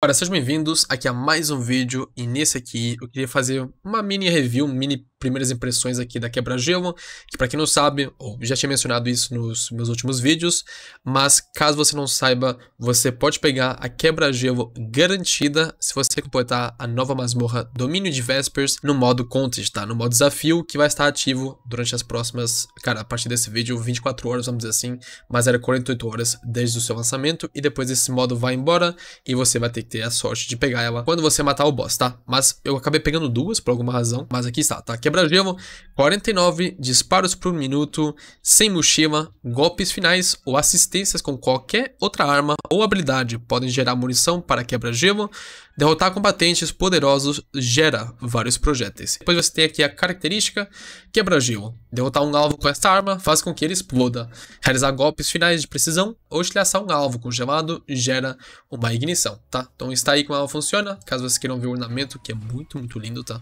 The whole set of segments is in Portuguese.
Ora, sejam bem-vindos aqui a mais um vídeo e nesse aqui eu queria fazer uma mini review, um mini primeiras impressões aqui da Quebra-Gelo, que para quem não sabe, ou já tinha mencionado isso nos meus últimos vídeos, mas caso você não saiba, você pode pegar a Quebra-Gelo garantida se você completar a nova masmorra Domínio de Vespers no modo Contest, tá? No modo desafio, que vai estar ativo durante as próximas, cara, a partir desse vídeo, 24 horas, vamos dizer assim, mas era 48 horas desde o seu lançamento, e depois esse modo vai embora e você vai ter que ter a sorte de pegar ela quando você matar o boss, tá? Mas eu acabei pegando duas por alguma razão, mas aqui está, tá? Quebra-gelo, é 49 disparos por minuto, sem mochila, golpes finais ou assistências com qualquer outra arma ou habilidade podem gerar munição para quebra-gelo. É derrotar combatentes poderosos gera vários projéteis. Depois você tem aqui a característica quebra-gelo. É derrotar um alvo com esta arma faz com que ele exploda. Realizar golpes finais de precisão ou estilhaçar um alvo congelado gera uma ignição, tá? Então está aí como ela funciona, caso vocês queiram ver o ornamento, que é muito, muito lindo, tá?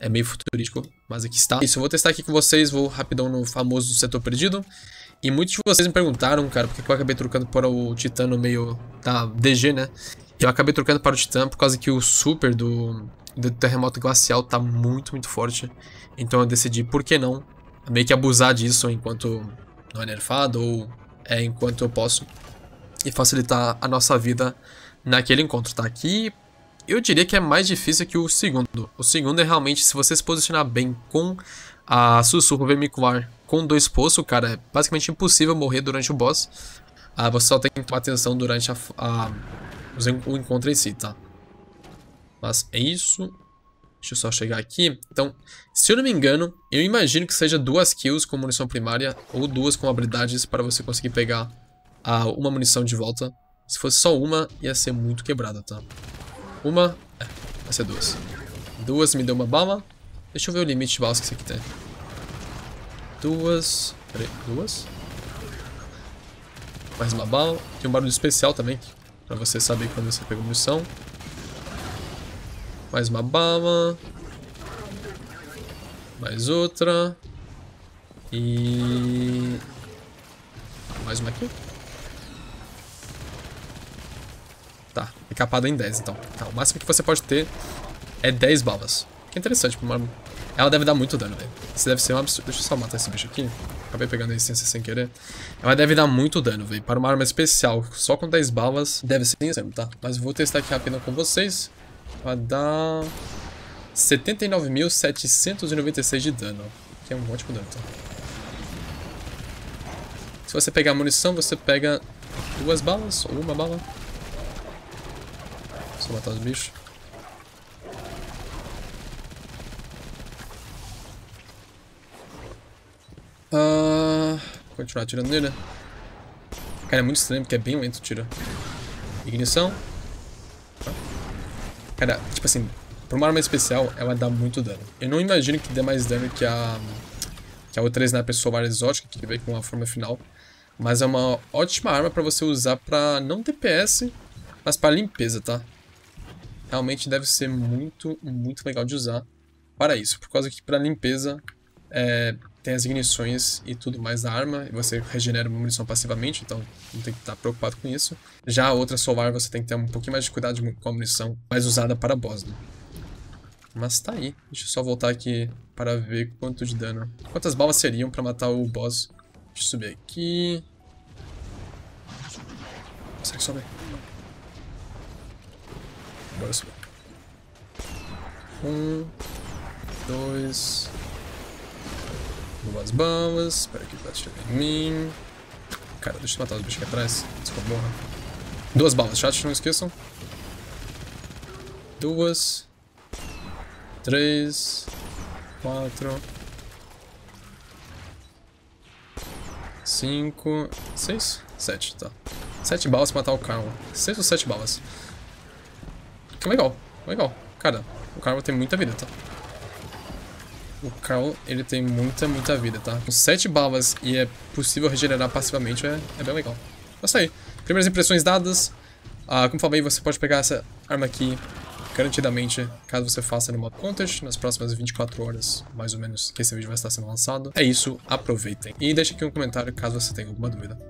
É meio futurístico, mas aqui está. Isso, eu vou testar aqui com vocês, vou rapidão no famoso setor perdido. E muitos de vocês me perguntaram, cara, por que eu acabei trocando para o Titã no meio da DG, né? Eu acabei trocando para o Titã por causa que o super do, do terremoto glacial tá muito, muito forte. Então eu decidi, por que não, meio que abusar disso enquanto não é nerfado ou é enquanto eu posso. E facilitar a nossa vida naquele encontro, tá? Aqui eu diria que é mais difícil que o segundo. O segundo é realmente, se você se posicionar bem com a Sussurro Vermicular com dois poços, cara, é basicamente impossível morrer durante o boss. Ah, você só tem que tomar atenção durante a, a, o encontro em si, tá? Mas é isso. Deixa eu só chegar aqui. Então, se eu não me engano, eu imagino que seja duas kills com munição primária ou duas com habilidades para você conseguir pegar ah, uma munição de volta. Se fosse só uma, ia ser muito quebrada, tá? Uma. É, essa é duas. Duas me deu uma bala. Deixa eu ver o limite de balas que isso aqui tem. Duas. Peraí, duas. Mais uma bala. Tem um barulho especial também, pra você saber quando você pegou munição. Mais uma bala. Mais outra. E... Mais uma aqui. Tá, encapado é em 10, então. Tá, o máximo que você pode ter é 10 balas. Que interessante, uma... ela deve dar muito dano, velho. Isso deve ser um absurdo. Deixa eu só matar esse bicho aqui. Acabei pegando a essência sem querer. Ela deve dar muito dano, velho. Para uma arma especial, só com 10 balas, deve ser exemplo, tá? Mas vou testar aqui rapidão com vocês. Vai dar... 79.796 de dano. Que é um ótimo dano, tá? Se você pegar munição, você pega duas balas ou uma bala matar os bichos. Ah, continuar atirando nele, né? Cara, é muito estranho porque é bem lento o tiro. Ignição. Cara, tipo assim, por uma arma especial, ela dá muito dano. Eu não imagino que dê mais dano que a, que a outra Sniper Solar Exótica, que veio com a forma final. Mas é uma ótima arma pra você usar pra não DPS, mas pra limpeza, tá? realmente deve ser muito, muito legal de usar para isso, por causa que para limpeza é, tem as ignições e tudo mais da arma, e você regenera munição passivamente, então não tem que estar tá preocupado com isso. Já a outra solar você tem que ter um pouquinho mais de cuidado com a munição mais usada para boss, né? Mas tá aí, deixa eu só voltar aqui para ver quanto de dano. Quantas balas seriam para matar o boss? Deixa eu subir aqui. Consegue sobrar? próximo. Um, dois, duas balas. Espera que vai chegar em mim. Cara, deixa eu matar os bichos aqui atrás. Desculpa, morra. Duas balas, chat, não esqueçam. Duas. Três. Quatro. Cinco. Seis? Sete, tá. Sete balas pra matar o Carl. Seis ou sete balas legal, legal. Cara, o Carl tem muita vida, tá? O Carl, ele tem muita, muita vida, tá? Com 7 balas e é possível regenerar passivamente, é, é bem legal. É isso aí. Primeiras impressões dadas. Ah, como falei, você pode pegar essa arma aqui garantidamente, caso você faça no modo contest, nas próximas 24 horas, mais ou menos, que esse vídeo vai estar sendo lançado. É isso, aproveitem. E deixe aqui um comentário caso você tenha alguma dúvida.